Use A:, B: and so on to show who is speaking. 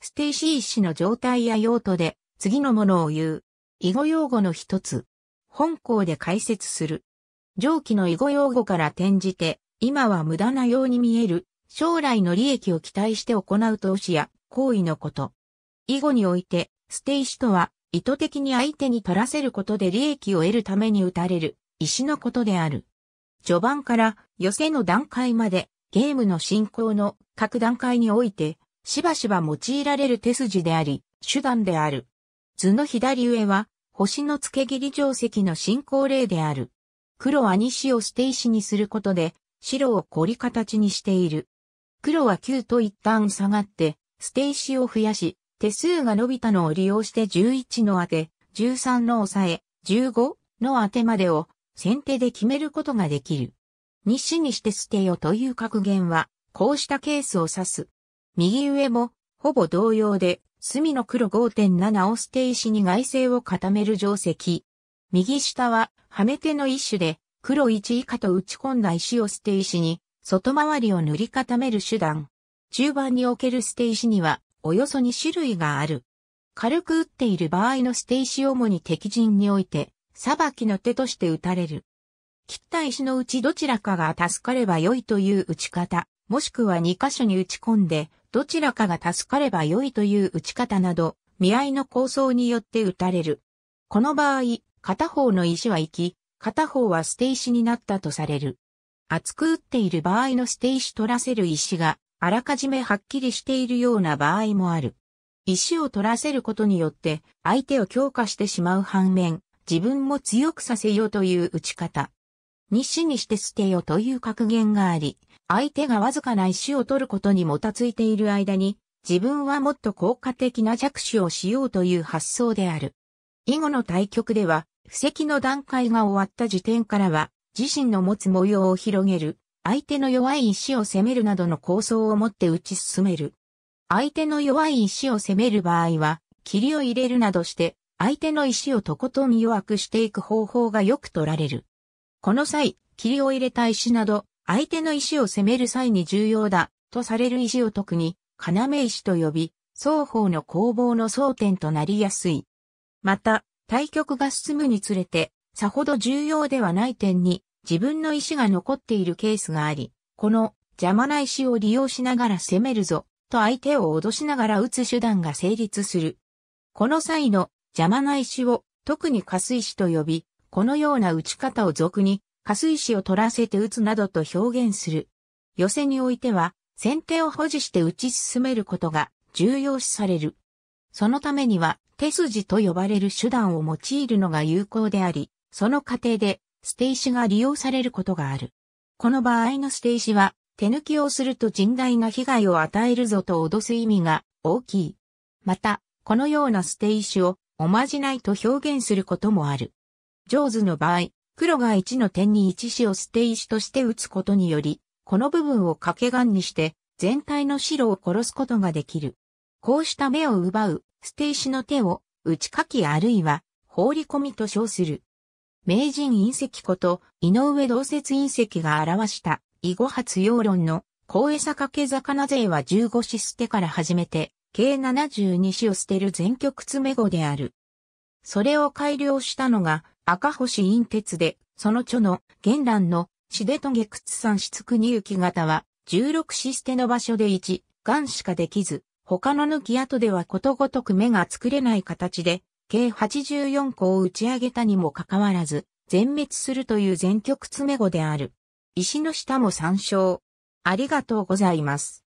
A: ステイシー氏の状態や用途で次のものを言う。囲碁用語の一つ。本校で解説する。上記の囲碁用語から転じて、今は無駄なように見える、将来の利益を期待して行う投資や行為のこと。囲碁において、ステイシとは、意図的に相手に取らせることで利益を得るために打たれる、石のことである。序盤から、寄せの段階まで、ゲームの進行の各段階において、しばしば用いられる手筋であり、手段である。図の左上は、星の付け切り定石の進行例である。黒は西を捨て石にすることで、白を凝り形にしている。黒は9と一旦下がって、捨て石を増やし、手数が伸びたのを利用して11の当て、13の抑え、15の当てまでを先手で決めることができる。西にして捨てよという格言は、こうしたケースを指す。右上も、ほぼ同様で、隅の黒5.7を捨て石に外星を固める定石。右下は、はめ手の一種で、黒1以下と打ち込んだ石を捨て石に、外回りを塗り固める手段。中盤における捨て石には、およそ2種類がある。軽く打っている場合の捨て石主に敵陣において、裁きの手として打たれる。切った石のうちどちらかが助かれば良いという打ち方、もしくは2箇所に打ち込んで、どちらかが助かれば良いという打ち方など、見合いの構想によって打たれる。この場合、片方の石は行き、片方は捨て石になったとされる。厚く打っている場合の捨て石取らせる石が、あらかじめはっきりしているような場合もある。石を取らせることによって、相手を強化してしまう反面、自分も強くさせようという打ち方。西にして捨てよという格言があり、相手がわずかな石を取ることにもたついている間に、自分はもっと効果的な弱手をしようという発想である。以後の対局では、布石の段階が終わった時点からは、自身の持つ模様を広げる、相手の弱い石を攻めるなどの構想を持って打ち進める。相手の弱い石を攻める場合は、霧を入れるなどして、相手の石をとことん弱くしていく方法がよく取られる。この際、霧を入れた石など、相手の石を攻める際に重要だ、とされる石を特に、要石と呼び、双方の攻防の争点となりやすい。また、対局が進むにつれて、さほど重要ではない点に、自分の石が残っているケースがあり、この邪魔な石を利用しながら攻めるぞ、と相手を脅しながら打つ手段が成立する。この際の邪魔な石を特にカス石と呼び、このような打ち方を俗に、下水石を取らせて打つなどと表現する。寄せにおいては、先手を保持して打ち進めることが重要視される。そのためには、手筋と呼ばれる手段を用いるのが有効であり、その過程で、捨て石が利用されることがある。この場合の捨て石は、手抜きをすると甚大な被害を与えるぞと脅す意味が大きい。また、このような捨て石をおまじないと表現することもある。上手の場合、黒が1の点に1子を捨て石として打つことにより、この部分を掛け眼にして、全体の白を殺すことができる。こうした目を奪う、捨て石の手を、打ち掛きあるいは、放り込みと称する。名人隕石こと、井上同説隕石が表した、囲碁発要論の、高餌掛け魚勢は15子捨てから始めて、計72子を捨てる全曲詰碁である。それを改良したのが、赤星陰鉄で、その著の、玄覧の、シデトゲクツ産出国行き型は、16システの場所で1、癌しかできず、他の抜き跡ではことごとく目が作れない形で、計84個を打ち上げたにもかかわらず、全滅するという全曲詰め語である。石の下も参照。ありがとうございます。